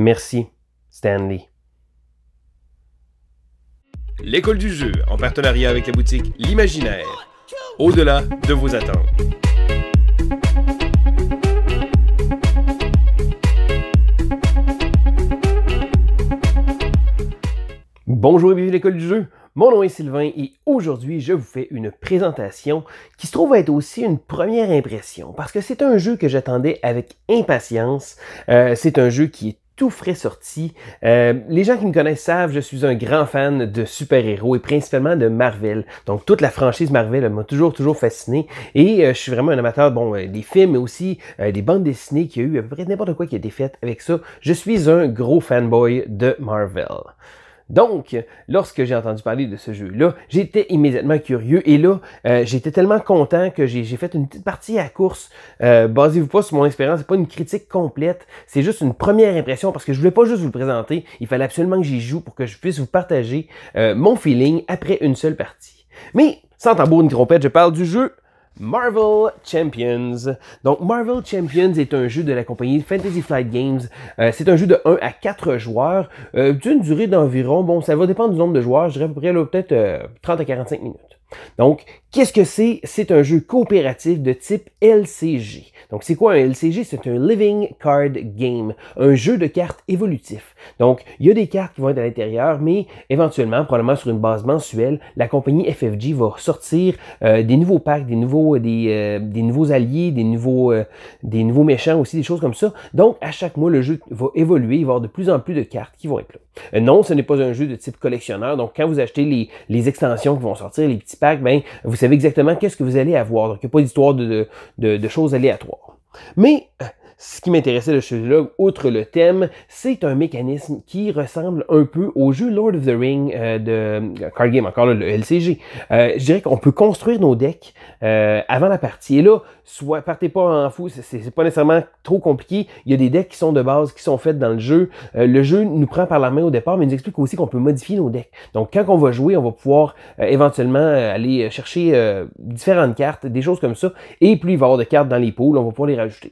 Merci, Stanley. L'école du jeu, en partenariat avec la boutique L'Imaginaire, au-delà de vos attentes. Bonjour et bienvenue à l'école du jeu. Mon nom est Sylvain et aujourd'hui je vous fais une présentation qui se trouve être aussi une première impression parce que c'est un jeu que j'attendais avec impatience. Euh, c'est un jeu qui est tout frais sorti. Euh, les gens qui me connaissent savent, je suis un grand fan de super-héros et principalement de Marvel. Donc toute la franchise Marvel m'a toujours, toujours fasciné. Et euh, je suis vraiment un amateur bon, euh, des films, mais aussi des bandes dessinées qui a eu à peu près n'importe quoi qui a été fait avec ça. Je suis un gros fanboy de Marvel. Donc, lorsque j'ai entendu parler de ce jeu-là, j'étais immédiatement curieux et là, euh, j'étais tellement content que j'ai fait une petite partie à course. Euh, Basez-vous pas sur mon expérience, c'est pas une critique complète, c'est juste une première impression parce que je voulais pas juste vous le présenter, il fallait absolument que j'y joue pour que je puisse vous partager euh, mon feeling après une seule partie. Mais sans tambour ni trompette, je parle du jeu Marvel Champions. Donc Marvel Champions est un jeu de la compagnie Fantasy Flight Games. Euh, c'est un jeu de 1 à 4 joueurs, euh, d'une durée d'environ, bon ça va dépendre du nombre de joueurs, je dirais à peu près peut-être 30 euh, à 45 minutes. Donc, qu'est-ce que c'est? C'est un jeu coopératif de type LCG. Donc, c'est quoi un LCG? C'est un Living Card Game, un jeu de cartes évolutif. Donc, il y a des cartes qui vont être à l'intérieur, mais éventuellement, probablement sur une base mensuelle, la compagnie FFG va sortir euh, des nouveaux packs, des nouveaux, des, euh, nouveaux alliés, des nouveaux, euh, des nouveaux méchants aussi, des choses comme ça. Donc, à chaque mois, le jeu va évoluer, il va y avoir de plus en plus de cartes qui vont être là. Euh, non, ce n'est pas un jeu de type collectionneur. Donc, quand vous achetez les, extensions qui vont sortir, les petits packs, ben, vous savez exactement qu'est-ce que vous allez avoir. Donc, il n'y a pas d'histoire de choses aléatoires. Mais euh, ce qui m'intéressait de ce jeu-là, outre le thème, c'est un mécanisme qui ressemble un peu au jeu Lord of the Ring euh, de Card Game, encore le LCG. Euh, je dirais qu'on peut construire nos decks euh, avant la partie. Et là, soit partez pas en fou, c'est pas nécessairement trop compliqué. Il y a des decks qui sont de base, qui sont faits dans le jeu. Euh, le jeu nous prend par la main au départ, mais il nous explique aussi qu'on peut modifier nos decks. Donc quand on va jouer, on va pouvoir éventuellement aller chercher différentes cartes, des choses comme ça. Et plus il va y avoir de cartes dans les poules, on va pouvoir les rajouter.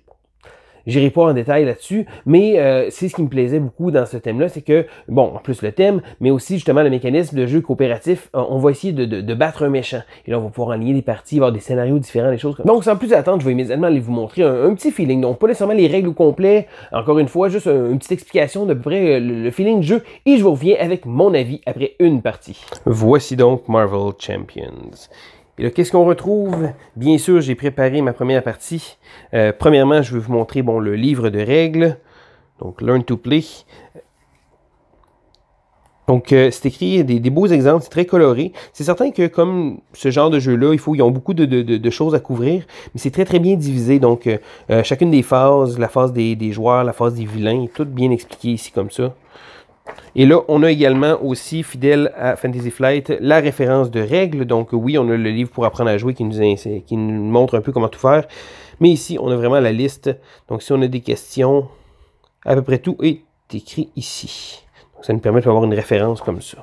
J'irai pas en détail là-dessus, mais euh, c'est ce qui me plaisait beaucoup dans ce thème-là, c'est que, bon, en plus le thème, mais aussi justement le mécanisme de jeu coopératif, on va essayer de, de, de battre un méchant. Et là, on va pouvoir en des parties, voir des scénarios différents, des choses comme ça. Donc, sans plus attendre, je vais immédiatement aller vous montrer un, petit feeling. Donc, pas nécessairement les règles au complet, encore une fois, juste une petite explication de peu près euh, le, feeling de jeu, et je vous reviens avec mon avis après une partie. Voici donc Marvel Champions. Et qu'est-ce qu'on retrouve? Bien sûr, j'ai préparé ma première partie. Euh, premièrement, je vais vous montrer bon, le livre de règles. Donc, Learn to Play. Donc, euh, c'est écrit des, des, beaux exemples, c'est très coloré. C'est certain que comme ce genre de jeu-là, il faut, ils ont beaucoup de, choses à couvrir, mais c'est très très bien divisé. Donc, euh, chacune des phases, la phase des, des, joueurs, la phase des vilains, tout bien expliqué ici comme ça. Et là, on a également aussi, fidèle à Fantasy Flight, la référence de règles. Donc oui, on a le livre pour apprendre à jouer qui nous, qui montre un peu comment tout faire. Mais ici, on a vraiment la liste. Donc si on a des questions, à peu près tout est écrit ici. Donc ça nous permet d'avoir une référence comme ça.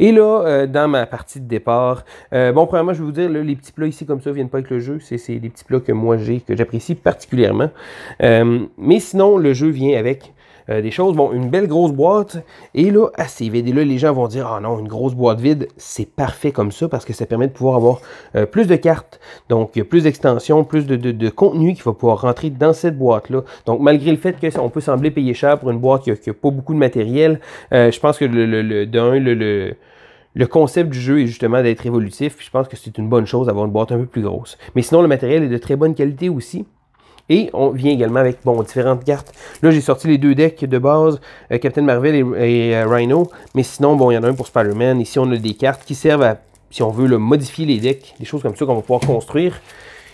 Et là, euh, dans ma partie de départ, euh, bon, premièrement, je vais vous dire, les petits plats ici comme ça viennent pas avec le jeu. C'est des petits plats que moi j'ai, que j'apprécie particulièrement. Euh, mais sinon, le jeu vient avec euh, des choses. Bon, une belle grosse boîte. Et là, assez vide. Et là, les gens vont dire, ah non, une grosse boîte vide, c'est parfait comme ça parce que ça permet de pouvoir avoir euh, plus de cartes. Donc, plus d'extensions, plus de, de, contenu qui va pouvoir rentrer dans cette boîte-là. Donc, malgré le fait qu'on peut sembler payer cher pour une boîte qui n'a pas beaucoup de matériel, euh, je pense que le, le, le le, le concept du jeu est justement d'être évolutif, je pense que c'est une bonne chose d'avoir une boîte un peu plus grosse. Mais sinon, le matériel est de très bonne qualité aussi. Et on vient également avec bon, différentes cartes. Là, j'ai sorti les deux decks de base, euh, Captain Marvel et, euh, Rhino. Mais sinon, bon, il y en a un pour Spider-Man. Ici, on a des cartes qui servent à, si on veut, le modifier les decks, des choses comme ça qu'on va pouvoir construire.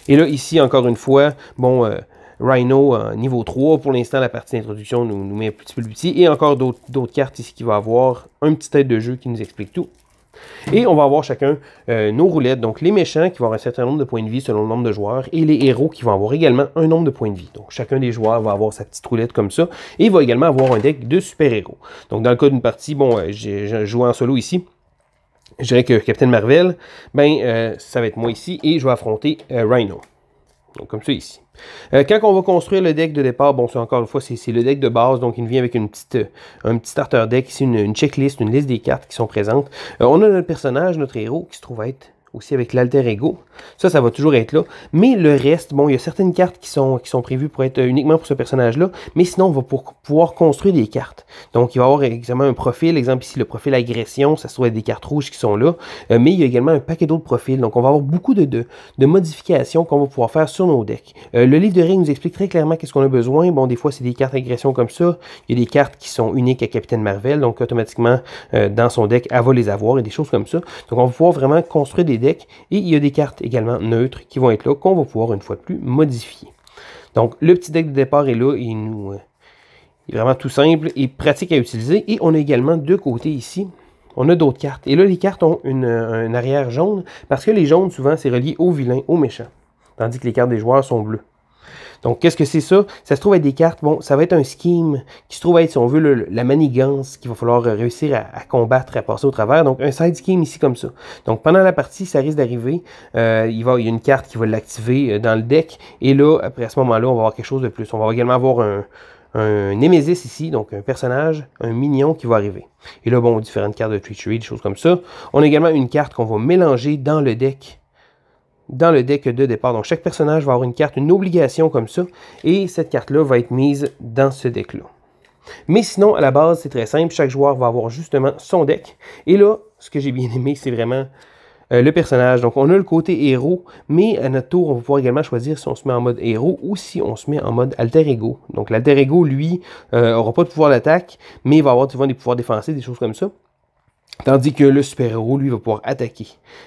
Et là, ici, encore une fois, bon, euh, Rhino niveau 3. Pour l'instant, la partie d'introduction nous, met un petit peu l'outil, petit. Et encore d'autres cartes ici qui va avoir un petit tête de jeu qui nous explique tout. Et on va avoir chacun euh, nos roulettes, donc les méchants qui vont avoir un certain nombre de points de vie selon le nombre de joueurs, et les héros qui vont avoir également un nombre de points de vie. Donc chacun des joueurs va avoir sa petite roulette comme ça, et va également avoir un deck de super-héros. Donc dans le cas d'une partie, bon, euh, j'ai joué en solo ici, je dirais que Captain Marvel, ben, euh, ça va être moi ici, et je vais affronter Rhino. Donc comme ça ici. Euh, quand on va construire le deck de départ, bon, c'est encore une fois, c'est le deck de base, donc il vient avec une petite, euh, un petit starter deck, ici une, checklist, une liste des cartes qui sont présentes. Euh, on a notre personnage, notre héros, qui se trouve être aussi avec l'alter ego. Ça, ça va toujours être là. Mais le reste, bon, il y a certaines cartes qui sont, qui sont prévues pour être uniquement pour ce personnage-là, mais sinon, on va pouvoir construire des cartes. Donc, il va y avoir exactement un profil. Exemple ici, le profil agression, ça soit des cartes rouges qui sont là, euh, mais il y a également un paquet d'autres profils. Donc, on va avoir beaucoup de, de, modifications qu'on va pouvoir faire sur nos decks. Euh, le livre de règles nous explique très clairement qu'est-ce qu'on a besoin. Bon, des fois, c'est des cartes agression comme ça. Il y a des cartes qui sont uniques à Capitaine Marvel, donc automatiquement, euh, dans son deck, elle va les avoir et des choses comme ça. Donc, on va pouvoir vraiment construire des deck, Et il y a des cartes également neutres qui vont être là, qu'on va pouvoir une fois de plus modifier. Donc le petit deck de départ est là, il nous... Euh, est vraiment tout simple et pratique à utiliser. Et on a également deux côtés ici. On a d'autres cartes. Et là, les cartes ont une, euh, un arrière jaune parce que les jaunes, souvent, c'est relié au vilain, aux méchants. Tandis que les cartes des joueurs sont bleues. Donc, qu'est-ce que c'est ça? Ça se trouve être des cartes, bon, ça va être un scheme qui se trouve être, si on veut, la manigance qu'il va falloir euh, réussir à, combattre, à passer au travers. Donc, un side scheme ici comme ça. Donc, pendant la partie, ça risque d'arriver. Euh, il, va, y a une carte qui va l'activer euh, dans le deck. Et là, après à ce moment-là, on va avoir quelque chose de plus. On va également avoir un, Nemesis ici, donc un personnage, un mignon qui va arriver. Et là, bon, différentes cartes de Treachery, des choses comme ça. On a également une carte qu'on va mélanger dans le deck dans le deck de départ. Donc chaque personnage va avoir une carte, une obligation comme ça, et cette carte-là va être mise dans ce deck-là. Mais sinon, à la base, c'est très simple, chaque joueur va avoir justement son deck. Et là, ce que j'ai bien aimé, c'est vraiment euh, le personnage. Donc on a le côté héros, mais à notre tour, on va pouvoir également choisir si on se met en mode héros ou si on se met en mode alter ego. Donc l'alter ego, lui, n'aura euh, pas de pouvoir d'attaque, mais il va avoir souvent des pouvoirs défensifs, des choses comme ça. Tandis que le super-héros, lui, va pouvoir attaquer.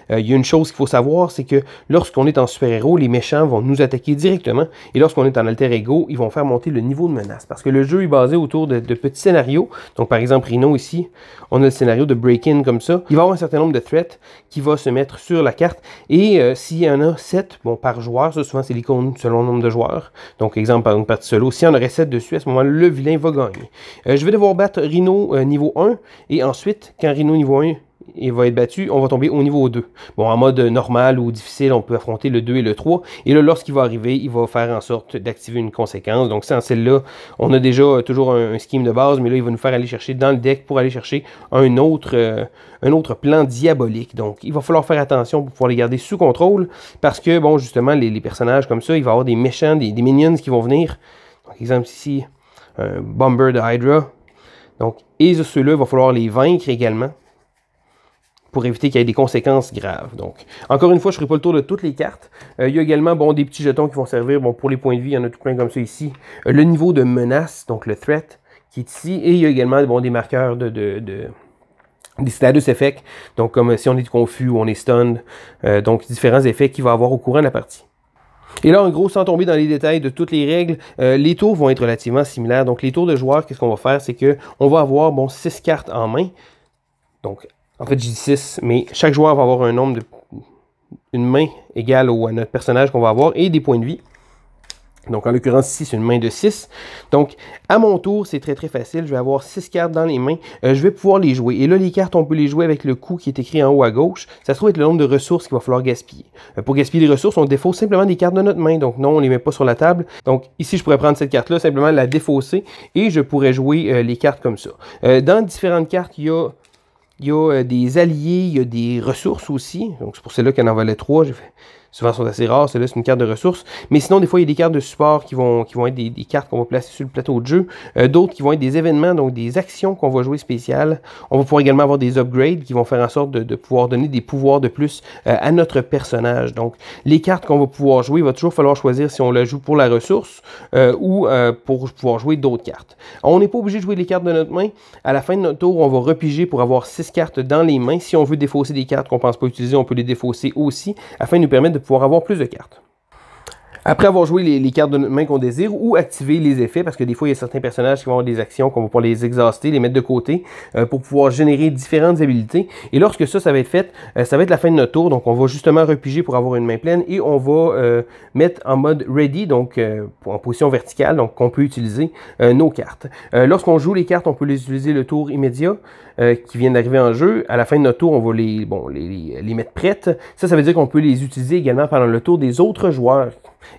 Euh, il y a une chose qu'il faut savoir, c'est que lorsqu'on est en super-héros, les méchants vont nous attaquer directement. Et lorsqu'on est en alter ego, ils vont faire monter le niveau de menace. Parce que le jeu est basé autour de, petits scénarios. Donc, par exemple, Rhino ici, on a le scénario de break-in comme ça. Il va avoir un certain nombre de threats qui va se mettre sur la carte. Et euh, s'il y en a 7 bon, par joueur, ça, souvent c'est l'icône selon le nombre de joueurs. Donc, exemple, par une partie solo, s'il y en aurait 7 dessus, à ce moment-là, le vilain va gagner. Euh, je vais devoir battre Rhino niveau 1. Et ensuite, quand Rhino niveau 1, il va être battu, on va tomber au niveau 2. Bon, en mode normal ou difficile, on peut affronter le 2 et le 3. Et là, lorsqu'il va arriver, il va faire en sorte d'activer une conséquence. Donc, sans celle-là, on a déjà euh, toujours un, scheme de base, mais là, il va nous faire aller chercher dans le deck pour aller chercher un autre, euh, un autre plan diabolique. Donc, il va falloir faire attention pour pouvoir les garder sous contrôle, parce que, bon, justement, les, personnages comme ça, il va y avoir des méchants, des, des minions qui vont venir. Par exemple, ici, un Bomber de Hydra. Donc, et ceux-là, il va falloir les vaincre également pour éviter qu'il y ait des conséquences graves. Donc, encore une fois, je ne ferai pas le tour de toutes les cartes. Euh, il y a également bon, des petits jetons qui vont servir bon, pour les points de vie. Il y en a tout plein comme ça ici. Euh, le niveau de menace, donc le threat, qui est ici. Et il y a également bon, des marqueurs de, des status effects, donc comme si on est confus ou on est stunned, euh, donc différents effets qu'il va avoir au courant de la partie. Et là, en gros, sans tomber dans les détails de toutes les règles, les tours vont être relativement similaires. Donc, les tours de joueurs, qu'est-ce qu'on va faire? C'est qu'on va avoir, bon, 6 cartes en main. Donc, en fait, j'ai dit 6, mais chaque joueur va avoir un nombre de. une main égale au, à notre personnage qu'on va avoir et des points de vie. Donc, en l'occurrence, ici, c'est une main de 6. Donc, à mon tour, c'est très très facile. Je vais avoir 6 cartes dans les mains. Euh, je vais pouvoir les jouer. Et là, les cartes, on peut les jouer avec le coup qui est écrit en haut à gauche. Ça se trouve être le nombre de ressources qu'il va falloir gaspiller. Euh, pour gaspiller les ressources, on défausse simplement des cartes de notre main. Donc, non, on ne les met pas sur la table. Donc, ici, je pourrais prendre cette carte-là, simplement la défausser. Et je pourrais jouer euh, les cartes comme ça. dans différentes cartes, il y a il y a euh, des alliés, il y a des ressources aussi. Donc, c'est pour cela qu'il y en les trois souvent sont assez rares. Celle-là, c'est une carte de ressources. Mais sinon, des fois, il y a des cartes de support qui vont, qui vont être des, cartes qu'on va placer sur le plateau de jeu. Euh, d'autres qui vont être des événements, donc des actions qu'on va jouer spéciales. On va pouvoir également avoir des upgrades qui vont faire en sorte de, pouvoir donner des pouvoirs de plus euh, à notre personnage. Donc, les cartes qu'on va pouvoir jouer, il va toujours falloir choisir si on la joue pour la ressource euh, ou pour pouvoir jouer d'autres cartes. On n'est pas obligé de jouer les cartes de notre main. À la fin de notre tour, on va repiger pour avoir 6 cartes dans les mains. Si on veut défausser des cartes qu'on ne pense pas utiliser, on peut les défausser aussi afin de nous permettre de pour avoir plus de cartes. Après avoir joué les, cartes de notre main qu'on désire ou activer les effets, parce que des fois, il y a certains personnages qui vont avoir des actions qu'on va pouvoir les exhauster, les mettre de côté, euh, pour pouvoir générer différentes habilités. Et lorsque ça, ça va être fait, euh, ça va être la fin de notre tour. Donc, on va justement repiger pour avoir une main pleine et on va euh, mettre en mode ready, donc en position verticale, donc qu'on peut utiliser nos cartes. Lorsqu'on joue les cartes, on peut les utiliser le tour immédiat qui vient d'arriver en jeu. À la fin de notre tour, on va les, bon, les, les mettre prêtes. Ça, ça veut dire qu'on peut les utiliser également pendant le tour des autres joueurs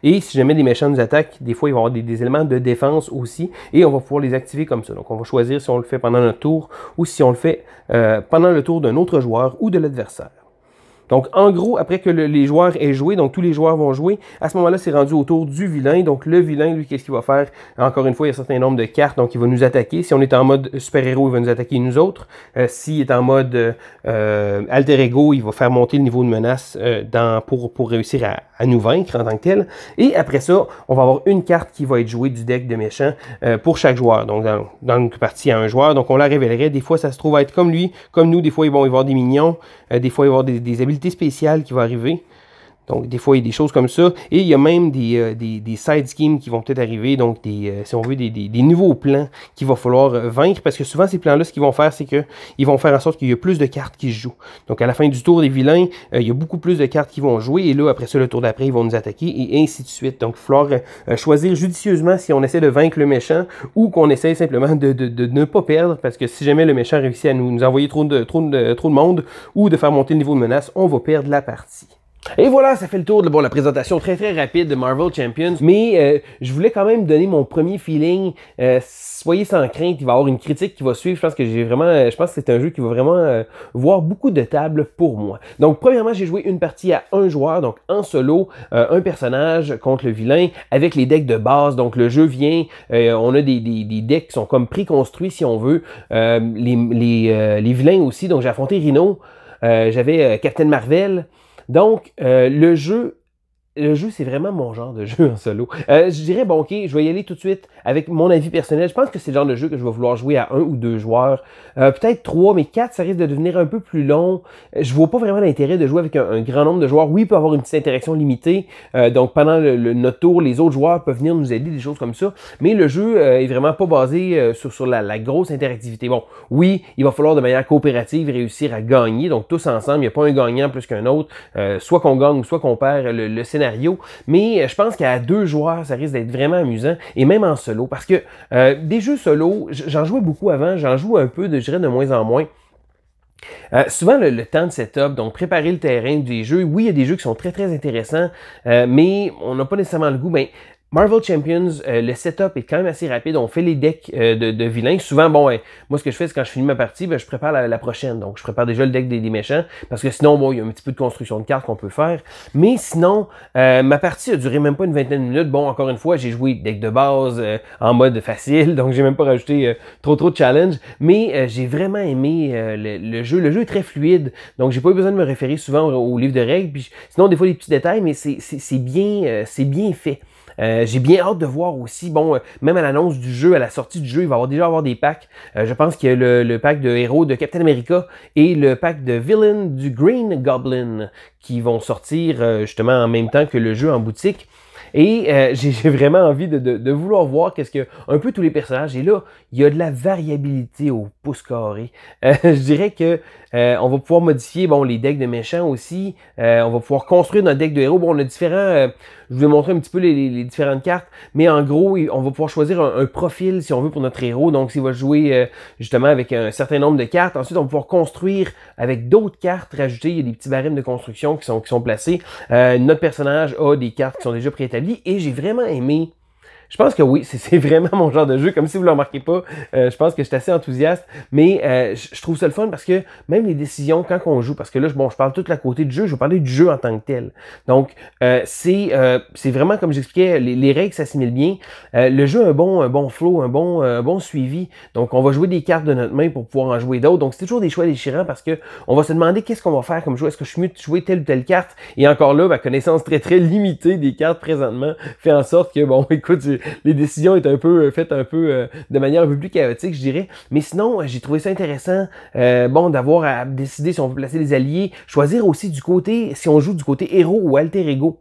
et si jamais des méchants nous attaquent, des fois, il va y avoir des, éléments de défense aussi, et on va pouvoir les activer comme ça. Donc, on va choisir si on le fait pendant notre tour ou si on le fait euh, pendant le tour d'un autre joueur ou de l'adversaire. Donc, en gros, après que les joueurs aient joué, donc tous les joueurs vont jouer, à ce moment-là, c'est rendu autour du vilain. Donc, le vilain, lui, qu'est-ce qu'il va faire? Encore une fois, il y a un certain nombre de cartes, donc il va nous attaquer. Si on est en mode super-héros, il va nous attaquer nous autres. Euh, s'il est en mode euh, alter ego, il va faire monter le niveau de menace euh, pour, pour réussir à, nous vaincre en tant que tel. Et après ça, on va avoir une carte qui va être jouée du deck de méchants pour chaque joueur. Donc, dans, une partie, à un joueur. Donc, on la révélerait. Des fois, ça se trouve à être comme lui, comme nous. Des fois, ils vont y avoir des minions des fois, il va y avoir des, des habiletés spéciale qui va arriver. Donc, des fois, il y a des choses comme ça. Et il y a même des, euh, des, des side schemes qui vont peut-être arriver, donc des, euh, si on veut, des, des nouveaux plans qu'il va falloir euh, vaincre, parce que souvent, ces plans-là, ce qu'ils vont faire, c'est qu'ils vont faire en sorte qu'il y ait plus de cartes qui se jouent. Donc, à la fin du tour des vilains, il y a beaucoup plus de cartes qui vont jouer, et là, après ça, le tour d'après, ils vont nous attaquer, et ainsi de suite. Donc, il va falloir choisir judicieusement si on essaie de vaincre le méchant, ou qu'on essaie simplement de, de, de, ne pas perdre, parce que si jamais le méchant réussit à nous, nous envoyer trop de, trop, de, trop de monde, ou de faire monter le niveau de menace, on va perdre la partie. Et voilà, ça fait le tour de la présentation très très rapide de Marvel Champions, mais euh, je voulais quand même donner mon premier feeling. Euh, soyez sans crainte, il va y avoir une critique qui va suivre. Je pense que j'ai vraiment, euh, je pense que c'est un jeu qui va vraiment voir beaucoup de tables pour moi. Donc premièrement, j'ai joué une partie à un joueur, donc en solo, un personnage contre le vilain avec les decks de base. Donc le jeu vient, on a des, des, des, decks qui sont comme préconstruits si on veut. les, les, les vilains aussi, donc j'ai affronté Rhino, j'avais Captain Marvel. Donc, euh, le jeu le jeu, c'est vraiment mon genre de jeu en solo. Euh, je dirais, bon, ok, je vais y aller tout de suite avec mon avis personnel. Je pense que c'est le genre de jeu que je vais vouloir jouer à un ou deux joueurs. Euh, peut-être trois, mais quatre, ça risque de devenir un peu plus long. Euh, je vois pas vraiment l'intérêt de jouer avec un, grand nombre de joueurs. Oui, il peut avoir une petite interaction limitée. donc, pendant notre tour, les autres joueurs peuvent venir nous aider, des choses comme ça. Mais le jeu est vraiment pas basé sur, la, grosse interactivité. Bon, oui, il va falloir de manière coopérative réussir à gagner. Donc, tous ensemble, il n'y a pas un gagnant plus qu'un autre. soit qu'on gagne, soit qu'on perd. Le, mais euh, je pense qu'à deux joueurs, ça risque d'être vraiment amusant. Et même en solo. Parce que euh, des jeux solo, j'en jouais beaucoup avant. J'en joue un peu, de, je dirais, de moins en moins. Euh, souvent, le, temps de setup, donc préparer le terrain des jeux, oui, il y a des jeux qui sont très très intéressants, mais on n'a pas nécessairement le goût. Mais ben, Marvel Champions, euh, le setup est quand même assez rapide. On fait les decks euh, de, de, vilains. Souvent, bon, ben, moi, ce que je fais, c'est quand je finis ma partie, ben, je prépare la, prochaine. Donc, je prépare déjà le deck des, méchants parce que sinon, bon, il y a un petit peu de construction de cartes qu'on peut faire. Mais sinon, euh, ma partie a duré même pas une vingtaine de minutes. Bon, encore une fois, j'ai joué deck de base en mode facile, donc j'ai même pas rajouté trop trop de challenge. Mais j'ai vraiment aimé le, jeu. Le jeu est très fluide, donc j'ai pas eu besoin de me référer souvent au, livre de règles. sinon, des fois, les petits détails, mais c'est bien, c'est bien fait. Euh, j'ai bien hâte de voir aussi, bon, euh, même à l'annonce du jeu, à la sortie du jeu, il va avoir déjà avoir des packs. Euh, je pense qu'il y a le, pack de héros de Captain America et le pack de villain du Green Goblin qui vont sortir justement en même temps que le jeu en boutique. Et j'ai vraiment envie de, vouloir voir qu'est-ce que un peu tous les personnages. Et là, il y a de la variabilité au pouce carré. Euh, je dirais que on va pouvoir modifier bon les decks de méchants aussi. on va pouvoir construire notre deck de héros. Bon, on a différents je vous ai montré un petit peu les, différentes cartes, mais en gros, on va pouvoir choisir un, profil si on veut pour notre héros. Donc, s'il va jouer euh, justement avec un certain nombre de cartes, ensuite on va pouvoir construire avec d'autres cartes rajouter. Il y a des petits barèmes de construction qui sont, qui sont placés. Euh, notre personnage a des cartes qui sont déjà préétablies et j'ai vraiment aimé je pense que oui, c'est vraiment mon genre de jeu. Comme si vous ne le remarquez pas, euh, je pense que je suis assez enthousiaste. Mais euh, je trouve ça le fun parce que même les décisions, quand on joue, parce que là, bon, je parle toute la côté du jeu, je vais parler du jeu en tant que tel. Donc, euh, c'est euh, vraiment, comme j'expliquais, les, règles s'assimilent bien. le jeu a un bon, un bon flow, un bon, bon suivi. Donc, on va jouer des cartes de notre main pour pouvoir en jouer d'autres. Donc, c'est toujours des choix déchirants parce que on va se demander qu'est-ce qu'on va faire comme jeu. Est-ce que je suis mieux de jouer telle ou telle carte? Et encore là, ma connaissance très, très limitée des cartes présentement fait en sorte que, bon, écoute, les décisions sont un peu euh, faites un peu euh, de manière un peu plus chaotique, je dirais. Mais sinon, euh, j'ai trouvé ça intéressant, bon, d'avoir à décider si on veut placer les alliés, choisir aussi du côté, si on joue du côté héros ou alter ego.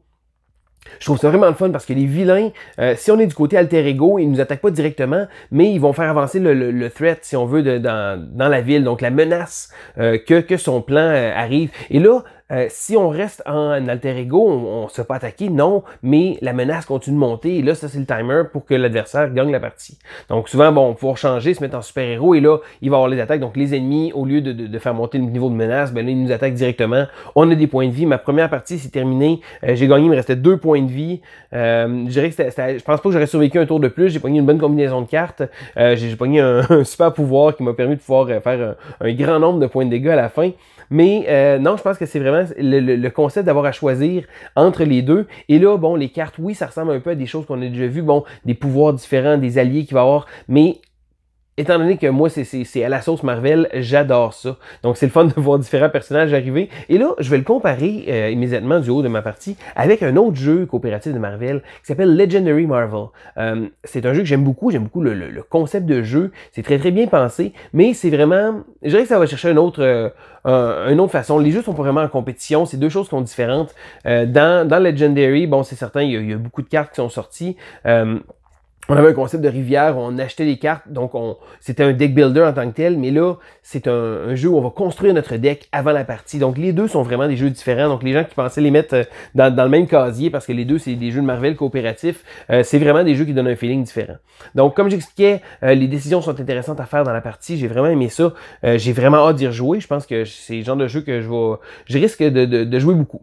Je trouve ça vraiment le fun parce que les vilains, si on est du côté alter ego, ils nous attaquent pas directement, mais ils vont faire avancer le, threat, si on veut, dans, la ville, donc la menace que, son plan arrive. Et là, euh, si on reste en alter ego, on ne se fait pas attaquer, non, mais la menace continue de monter. Et là, ça, c'est le timer pour que l'adversaire gagne la partie. Donc, souvent, bon, on changer, se mettre en super-héros, et là, il va avoir les attaques. Donc, les ennemis, au lieu de, faire monter le niveau de menace, ben là, ils nous attaquent directement. On a des points de vie. Ma première partie, c'est terminé. Euh, j'ai gagné, il me restait deux points de vie. Euh, je dirais je pense pas que j'aurais survécu un tour de plus. J'ai pogné une bonne combinaison de cartes. j'ai pogné un, super pouvoir qui m'a permis de pouvoir faire un, un, grand nombre de points de dégâts à la fin. Mais non, je pense que c'est vraiment le, concept d'avoir à choisir entre les deux. Et là, bon, les cartes, oui, ça ressemble un peu à des choses qu'on a déjà vues, bon, des pouvoirs différents, des alliés qu'il va avoir, mais étant donné que moi, c'est à la sauce Marvel, j'adore ça. Donc, c'est le fun de voir différents personnages arriver. Et là, je vais le comparer euh, immédiatement du haut de ma partie avec un autre jeu coopératif de Marvel qui s'appelle Legendary Marvel. Euh, c'est un jeu que j'aime beaucoup. J'aime beaucoup le, concept de jeu. C'est très, très bien pensé, mais c'est vraiment... Je dirais que ça va chercher un autre... Euh, une autre façon. Les jeux sont pas vraiment en compétition, c'est deux choses qui sont différentes. dans, dans Legendary, bon, c'est certain, il y, a beaucoup de cartes qui sont sorties. Euh, on avait un concept de rivière, on achetait des cartes, donc on, c'était un deck builder en tant que tel, mais là, c'est un, jeu où on va construire notre deck avant la partie. Donc les deux sont vraiment des jeux différents. Donc les gens qui pensaient les mettre euh, dans, le même casier, parce que les deux, c'est des jeux de Marvel coopératifs, euh, c'est vraiment des jeux qui donnent un feeling différent. Donc comme j'expliquais, euh, les décisions sont intéressantes à faire dans la partie. J'ai vraiment aimé ça. j'ai vraiment hâte d'y rejouer. Je pense que c'est le genre de jeu que je vais. Je risque de, jouer beaucoup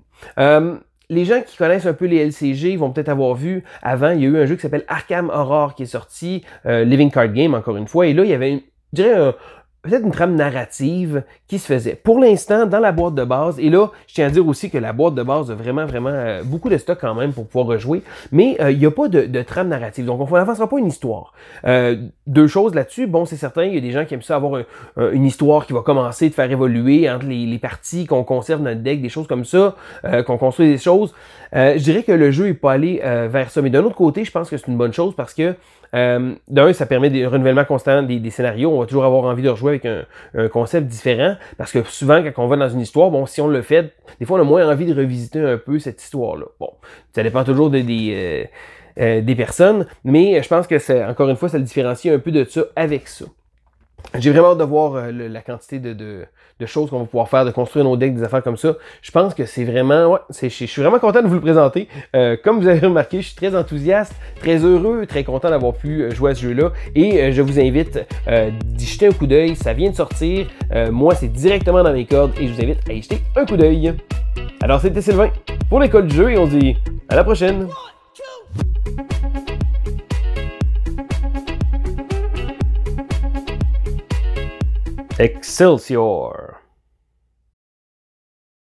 les gens qui connaissent un peu les LCG vont peut-être avoir vu avant, il y a eu un jeu qui s'appelle Arkham Horror qui est sorti, euh, Living Card Game encore une fois, et là il y avait, une, je dirais, un, peut-être une trame narrative qui se faisait. Pour l'instant, dans la boîte de base, et là, je tiens à dire aussi que la boîte de base a vraiment, vraiment euh, beaucoup de stock quand même pour pouvoir rejouer, mais euh, il n'y a pas de, trame narrative. Donc, on n'avancera pas une histoire. Euh, deux choses là-dessus. Bon, c'est certain, il y a des gens qui aiment ça avoir une histoire qui va commencer de faire évoluer entre les, les parties qu'on conserve dans le deck, des choses comme ça, qu'on construit des choses. je dirais que le jeu n'est pas allé vers ça. Mais d'un autre côté, je pense que c'est une bonne chose parce que euh, D'un, ça permet des renouvellements constants des, scénarios. On va toujours avoir envie de rejouer avec un, concept différent parce que souvent, quand on va dans une histoire, bon, si on le fait, des fois, on a moins envie de revisiter un peu cette histoire-là. Bon, ça dépend toujours euh, euh, des. personnes, mais je pense que, c'est encore une fois, ça le différencie un peu de ça avec ça j'ai vraiment hâte de voir euh, la quantité de, choses qu'on va pouvoir faire, de construire nos decks, des affaires comme ça. Je pense que c'est vraiment, ouais, je suis vraiment content de vous le présenter. Euh, comme vous avez remarqué, je suis très enthousiaste, très heureux, très content d'avoir pu euh, jouer à ce jeu-là. Et je vous invite d'y jeter un coup d'œil. Ça vient de sortir. moi, c'est directement dans mes cordes et je vous invite à y jeter un coup d'œil. Alors, c'était Sylvain pour l'école du jeu et on se dit à la prochaine. Excelsior!